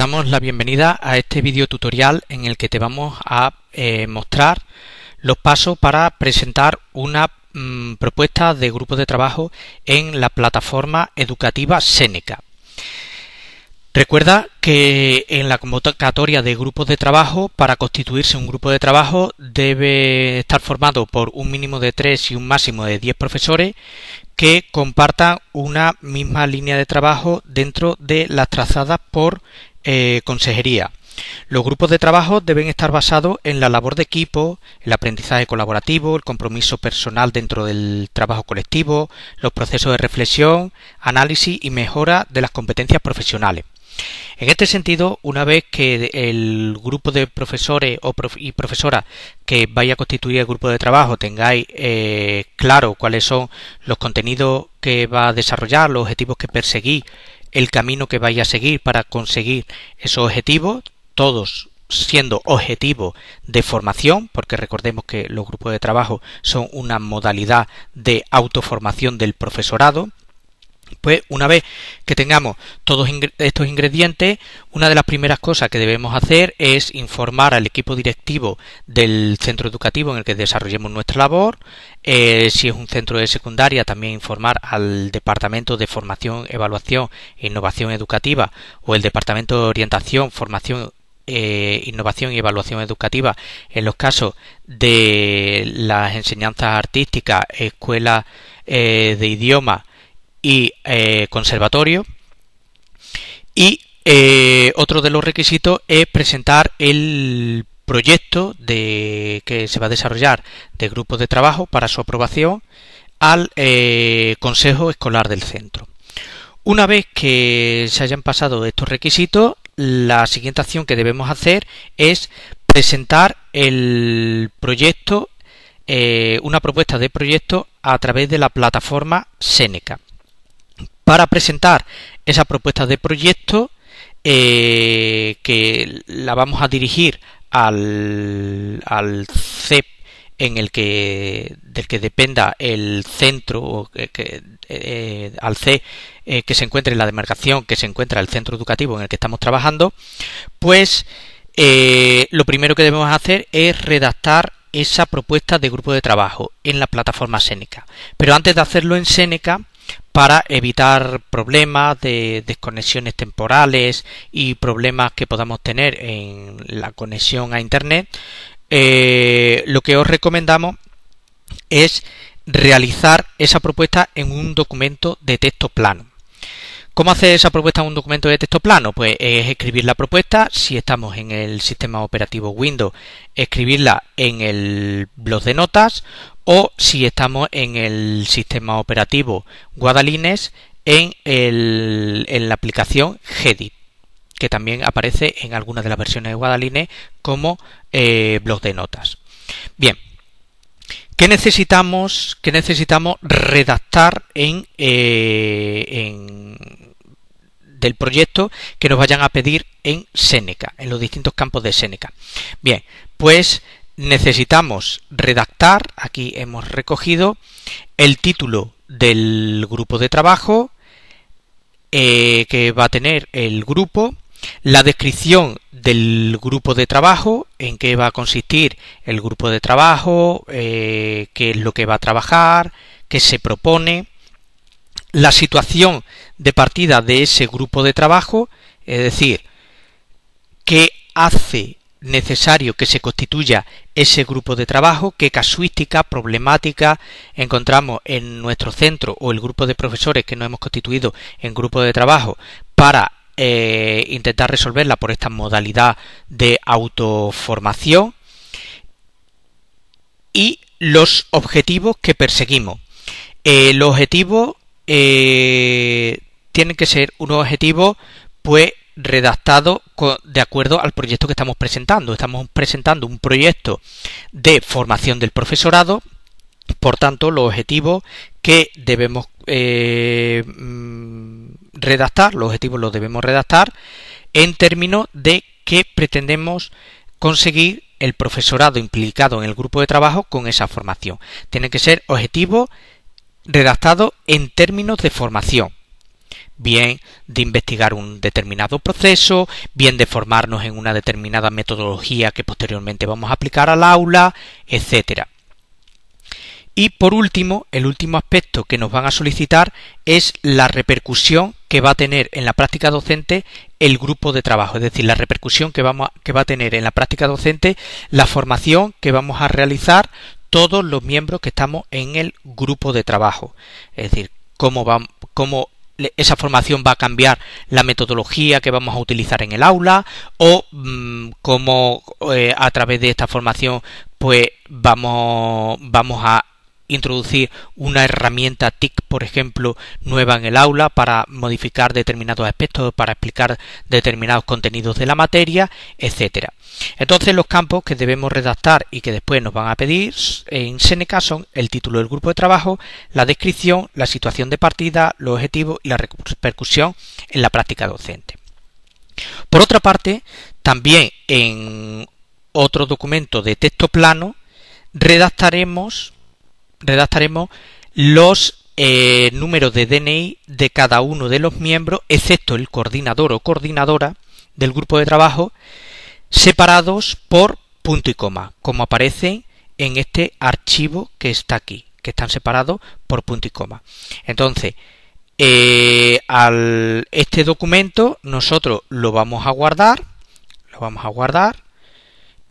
damos la bienvenida a este video tutorial en el que te vamos a eh, mostrar los pasos para presentar una mm, propuesta de grupo de trabajo en la plataforma educativa Seneca. Recuerda que en la convocatoria de grupos de trabajo, para constituirse un grupo de trabajo, debe estar formado por un mínimo de 3 y un máximo de 10 profesores que compartan una misma línea de trabajo dentro de las trazadas por eh, consejería. Los grupos de trabajo deben estar basados en la labor de equipo, el aprendizaje colaborativo, el compromiso personal dentro del trabajo colectivo, los procesos de reflexión, análisis y mejora de las competencias profesionales. En este sentido, una vez que el grupo de profesores y profesoras que vaya a constituir el grupo de trabajo tengáis eh, claro cuáles son los contenidos que va a desarrollar, los objetivos que perseguís el camino que vaya a seguir para conseguir esos objetivos, todos siendo objetivo de formación, porque recordemos que los grupos de trabajo son una modalidad de autoformación del profesorado, pues una vez que tengamos todos estos ingredientes, una de las primeras cosas que debemos hacer es informar al equipo directivo del centro educativo en el que desarrollemos nuestra labor. Eh, si es un centro de secundaria, también informar al Departamento de Formación, Evaluación e Innovación Educativa o el Departamento de Orientación, Formación eh, innovación y evaluación educativa en los casos de las enseñanzas artísticas, escuelas eh, de idioma y eh, conservatorio. Y eh, otro de los requisitos es presentar el proyecto de, que se va a desarrollar de grupo de trabajo para su aprobación al eh, Consejo Escolar del Centro. Una vez que se hayan pasado estos requisitos, la siguiente acción que debemos hacer es presentar el proyecto, una propuesta de proyecto a través de la plataforma Seneca para presentar esa propuesta de proyecto eh, que la vamos a dirigir al, CEP en el que del que dependa el centro eh, al C e eh, que se encuentre en la demarcación que se encuentra el centro educativo en el que estamos trabajando pues lo primero que debemos hacer es redactar esa propuesta de grupo de trabajo en la plataforma Seneca pero antes de hacerlo en Seneca para evitar problemas de desconexiones temporales y problemas que podamos tener en la conexión a internet eh, lo que os recomendamos es realizar esa propuesta en un documento de texto plano ¿Cómo hacer esa propuesta en un documento de texto plano? Pues es escribir la propuesta, si estamos en el sistema operativo Windows, escribirla en el blog de notas o si estamos en el sistema operativo Guadalines en, la aplicación Gedit que también aparece en algunas de las versiones de Guadalines como eh, blog de notas. Bien, ¿qué necesitamos, qué necesitamos redactar en, eh, en, del proyecto que nos vayan a pedir en Seneca, en los distintos campos de Seneca? Bien, pues necesitamos redactar, aquí hemos recogido el título del grupo de trabajo eh, que va a tener el grupo, la descripción del grupo de trabajo, en qué va a consistir el grupo de trabajo, eh, qué es lo que va a trabajar, qué se propone, la situación de partida de ese grupo de trabajo, es decir, qué hace necesario que se constituya ese grupo de trabajo, qué casuística, problemática encontramos en nuestro centro o el grupo de profesores que nos hemos constituido en grupo de trabajo para eh, intentar resolverla por esta modalidad de autoformación y los objetivos que perseguimos. el eh, los objetivos eh, tienen que ser un objetivo pues redactado de acuerdo al proyecto que estamos presentando. Estamos presentando un proyecto de formación del profesorado, por tanto, los objetivos que debemos eh, mm, redactar, los objetivos los debemos redactar en términos de qué pretendemos conseguir el profesorado implicado en el grupo de trabajo con esa formación. Tiene que ser objetivo redactado en términos de formación bien de investigar un determinado proceso, bien de formarnos en una determinada metodología que posteriormente vamos a aplicar al aula, etcétera. Y por último, el último aspecto que nos van a solicitar es la repercusión que va a tener en la práctica docente el grupo de trabajo, es decir, la repercusión que, va a tener en la práctica docente la formación que vamos a realizar todos los miembros que estamos en el grupo de trabajo. Es decir, cómo, va, cómo esa formación va a cambiar la metodología que vamos a utilizar en el aula o mm, cómo eh, a través de esta formación pues vamos, vamos a introducir una herramienta TIC, por ejemplo, nueva en el aula para modificar determinados aspectos, para explicar determinados contenidos de la materia, etcétera. Entonces los campos que debemos redactar y que después nos van a pedir en Seneca son el título del grupo de trabajo, la descripción, la situación de partida, los objetivos y la repercusión en la práctica docente. Por otra parte, también en otro documento de texto plano redactaremos redactaremos los eh, números de DNI de cada uno de los miembros, excepto el coordinador o coordinadora del grupo de trabajo, separados por punto y coma, como aparece en este archivo que está aquí, que están separados por punto y coma. Entonces, eh, al, este documento nosotros lo vamos a guardar, lo vamos a guardar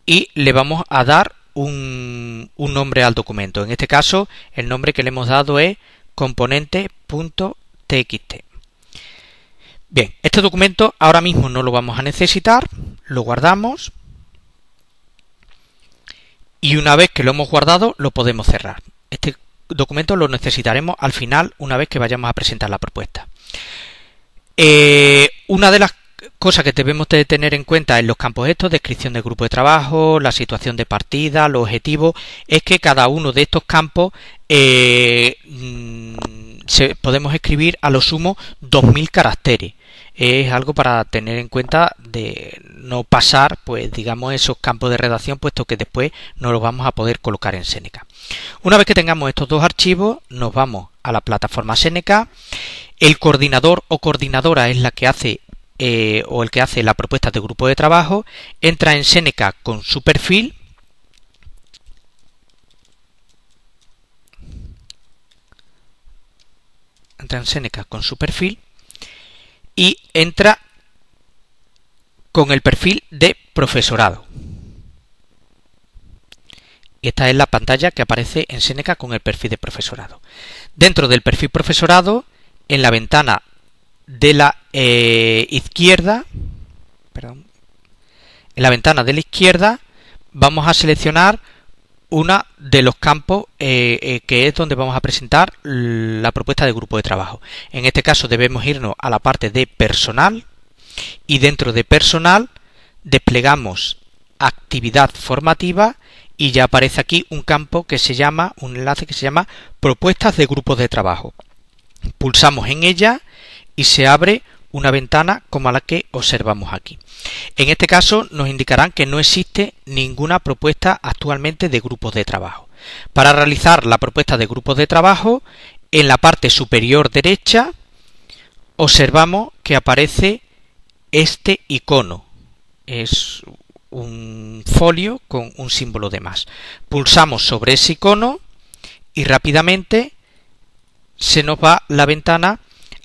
y le vamos a dar un, nombre al documento. En este caso, el nombre que le hemos dado es componente.txt. Bien, este documento ahora mismo no lo vamos a necesitar, lo guardamos y una vez que lo hemos guardado lo podemos cerrar. Este documento lo necesitaremos al final una vez que vayamos a presentar la propuesta. Eh, una de las cosa que debemos de tener en cuenta en los campos estos, descripción del grupo de trabajo, la situación de partida, los objetivos, es que cada uno de estos campos eh, mm, podemos escribir a lo sumo 2000 caracteres. Es algo para tener en cuenta de no pasar, pues digamos, esos campos de redacción, puesto que después no los vamos a poder colocar en Seneca. Una vez que tengamos estos dos archivos, nos vamos a la plataforma Seneca. El coordinador o coordinadora es la que hace eh, o el que hace la propuesta de grupo de trabajo, entra en Seneca con su perfil, entra en Seneca con su perfil y entra con el perfil de profesorado. esta es la pantalla que aparece en Seneca con el perfil de profesorado. Dentro del perfil profesorado, en la ventana de la eh, izquierda, en la ventana de la izquierda vamos a seleccionar una de los campos eh, eh, que es donde vamos a presentar la propuesta de grupo de trabajo. En este caso debemos irnos a la parte de personal y dentro de personal desplegamos actividad formativa y ya aparece aquí un campo que se llama, un enlace que se llama propuestas de grupos de trabajo. Pulsamos en ella y se abre una ventana como la que observamos aquí. En este caso nos indicarán que no existe ninguna propuesta actualmente de grupos de trabajo. Para realizar la propuesta de grupos de trabajo, en la parte superior derecha observamos que aparece este icono. Es un folio con un símbolo de más. Pulsamos sobre ese icono y rápidamente se nos va la ventana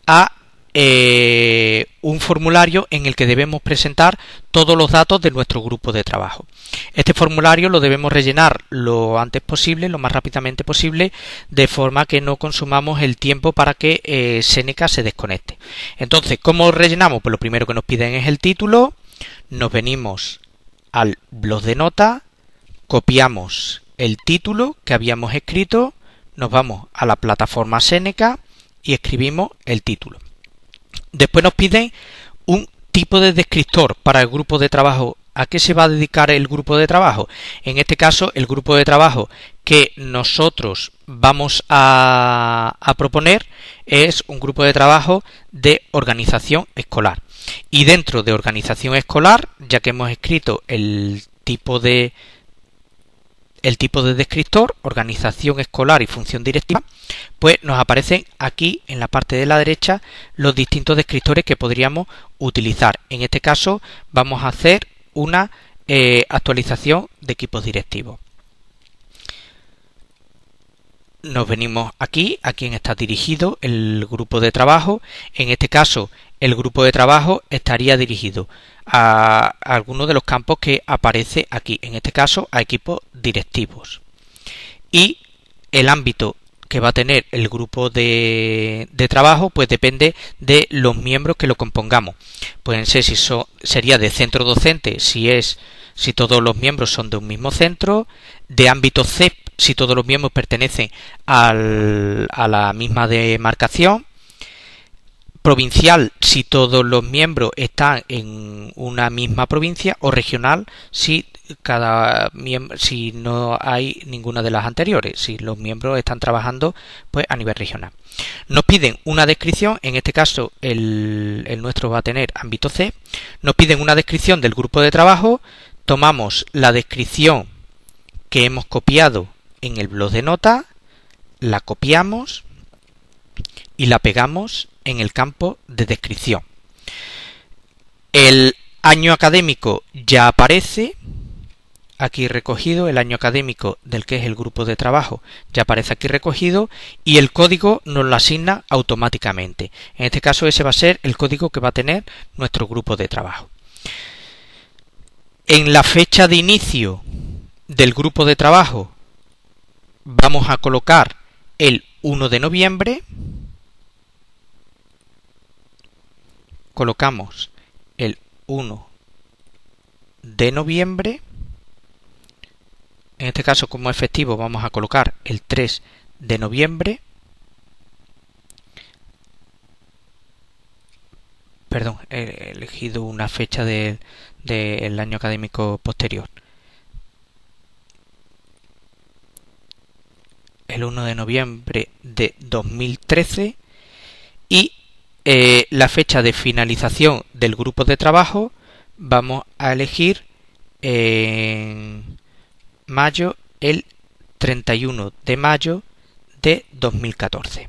a eh, un formulario en el que debemos presentar todos los datos de nuestro grupo de trabajo. Este formulario lo debemos rellenar lo antes posible, lo más rápidamente posible, de forma que no consumamos el tiempo para que eh, Seneca se desconecte. Entonces, ¿cómo rellenamos? Pues lo primero que nos piden es el título, nos venimos al blog de notas, copiamos el título que habíamos escrito, nos vamos a la plataforma Seneca y escribimos el título. Después nos piden un tipo de descriptor para el grupo de trabajo. ¿A qué se va a dedicar el grupo de trabajo? En este caso, el grupo de trabajo que nosotros vamos a, proponer es un grupo de trabajo de organización escolar. Y dentro de organización escolar, ya que hemos escrito el tipo de, el tipo de descriptor, organización escolar y función directiva, pues nos aparecen aquí en la parte de la derecha los distintos descriptores que podríamos utilizar. En este caso vamos a hacer una eh, actualización de equipos directivos nos venimos aquí, a quien está dirigido el grupo de trabajo. En este caso, el grupo de trabajo estaría dirigido a alguno de los campos que aparece aquí, en este caso a equipos directivos. Y el ámbito que va a tener el grupo de, trabajo pues depende de los miembros que lo compongamos. Pueden ser si eso sería de centro docente, si es si todos los miembros son de un mismo centro, de ámbito C si todos los miembros pertenecen a la misma demarcación, provincial si todos los miembros están en una misma provincia o regional si cada si no hay ninguna de las anteriores, si los miembros están trabajando pues a nivel regional. Nos piden una descripción, en este caso el nuestro va a tener ámbito C, nos piden una descripción del grupo de trabajo, tomamos la descripción que hemos copiado en el blog de nota, la copiamos y la pegamos en el campo de descripción. El año académico ya aparece, aquí recogido, el año académico del que es el grupo de trabajo ya aparece aquí recogido y el código nos lo asigna automáticamente. En este caso ese va a ser el código que va a tener nuestro grupo de trabajo. En la fecha de inicio del grupo de trabajo vamos a colocar el 1 de noviembre, colocamos el 1 de noviembre, en este caso como efectivo vamos a colocar el 3 de noviembre, perdón, he elegido una fecha del año académico posterior. el 1 de noviembre de 2013 y eh, la fecha de finalización del grupo de trabajo vamos a elegir en mayo el 31 de mayo de 2014.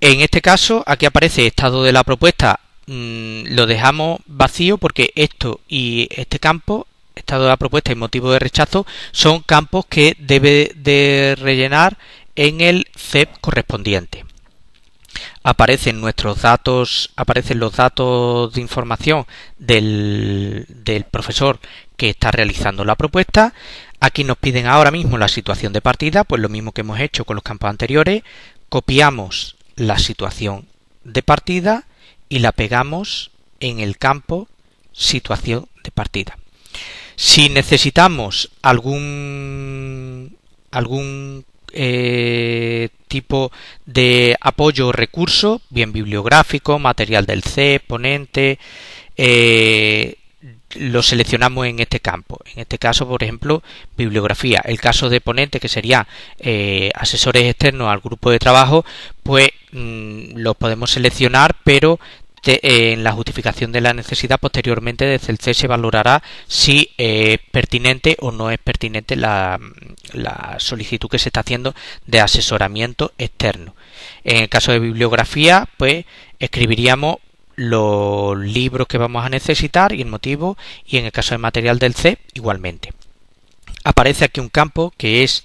En este caso, aquí aparece estado de la propuesta, mm, lo dejamos vacío porque esto y este campo estado de la propuesta y motivo de rechazo son campos que debe de rellenar en el CEP correspondiente. Aparecen nuestros datos, aparecen los datos de información del profesor que está realizando la propuesta. Aquí nos piden ahora mismo la situación de partida, pues lo mismo que hemos hecho con los campos anteriores. Copiamos la situación de partida y la pegamos en el campo situación de partida. Si necesitamos algún, algún eh, tipo de apoyo o recurso, bien bibliográfico, material del C, ponente, eh, lo seleccionamos en este campo. En este caso, por ejemplo, bibliografía. El caso de ponente, que sería eh, asesores externos al grupo de trabajo, pues lo mm, los podemos seleccionar, pero eh, en la justificación de la necesidad posteriormente desde el C se valorará si es eh, pertinente o no es pertinente la, la solicitud que se está haciendo de asesoramiento externo. En el caso de bibliografía, pues escribiríamos los libros que vamos a necesitar y el motivo y en el caso de material del C igualmente. Aparece aquí un campo que es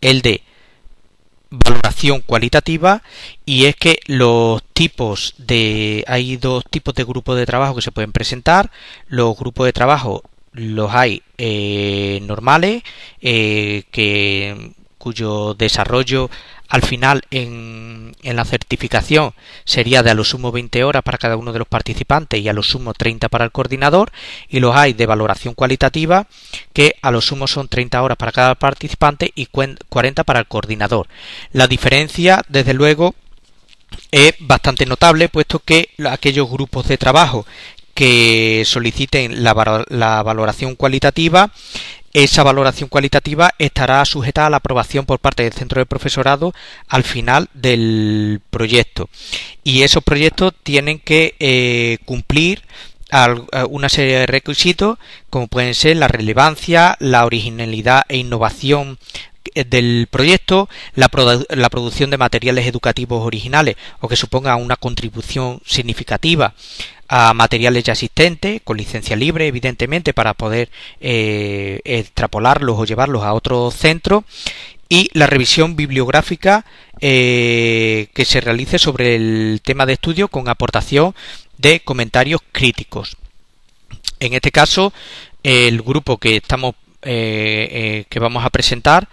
el de valoración cualitativa y es que los tipos de hay dos tipos de grupos de trabajo que se pueden presentar los grupos de trabajo los hay eh, normales eh, que cuyo desarrollo al final en, la certificación sería de a lo sumo 20 horas para cada uno de los participantes y a lo sumo 30 para el coordinador y los hay de valoración cualitativa que a lo sumo son 30 horas para cada participante y 40 para el coordinador. La diferencia desde luego es bastante notable puesto que aquellos grupos de trabajo que soliciten la valoración cualitativa esa valoración cualitativa estará sujeta a la aprobación por parte del centro de profesorado al final del proyecto. Y esos proyectos tienen que eh, cumplir eh, una serie de requisitos como pueden ser la relevancia, la originalidad e innovación eh, del proyecto, la, producción de materiales educativos originales o que suponga una contribución significativa a materiales ya existentes, con licencia libre, evidentemente, para poder eh, extrapolarlos o llevarlos a otro centro, y la revisión bibliográfica que se realice sobre el tema de estudio con aportación de comentarios críticos. En este caso, el grupo que estamos eh, eh, que vamos a presentar,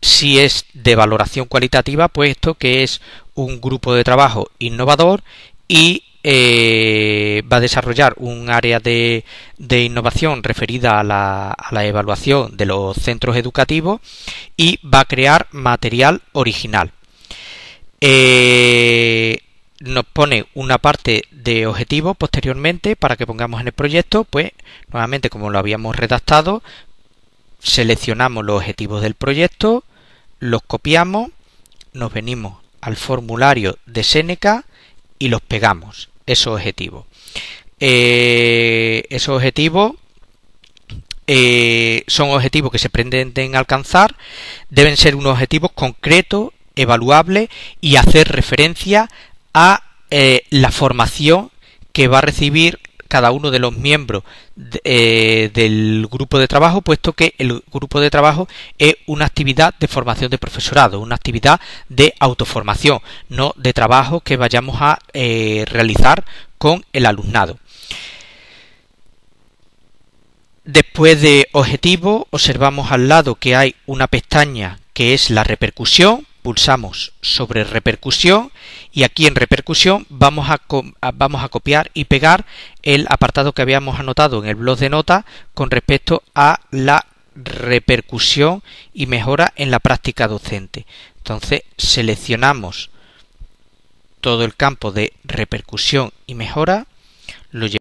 si es de valoración cualitativa, puesto pues que es un grupo de trabajo innovador y eh, va a desarrollar un área de, innovación referida a la, a la, evaluación de los centros educativos y va a crear material original nos pone una parte de objetivos posteriormente para que pongamos en el proyecto, pues nuevamente como lo habíamos redactado, seleccionamos los objetivos del proyecto, los copiamos, nos venimos al formulario de Seneca y los pegamos, esos objetivos. Eh, esos objetivos eh, son objetivos que se pretenden alcanzar, deben ser unos objetivos concretos, evaluables y hacer referencia a eh, la formación que va a recibir cada uno de los miembros eh, del grupo de trabajo, puesto que el grupo de trabajo es una actividad de formación de profesorado, una actividad de autoformación, no de trabajo que vayamos a eh, realizar con el alumnado. Después de objetivo, observamos al lado que hay una pestaña que es la repercusión, pulsamos sobre repercusión y aquí en repercusión vamos a, vamos a copiar y pegar el apartado que habíamos anotado en el blog de notas con respecto a la repercusión y mejora en la práctica docente. Entonces seleccionamos todo el campo de repercusión y mejora, lo